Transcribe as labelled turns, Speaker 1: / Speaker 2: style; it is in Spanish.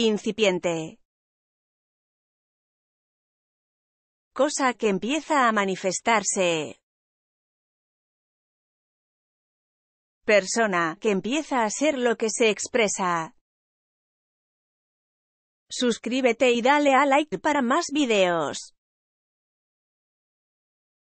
Speaker 1: Incipiente.
Speaker 2: Cosa que empieza a manifestarse. Persona que empieza a ser lo que se expresa. Suscríbete y dale a like para más videos.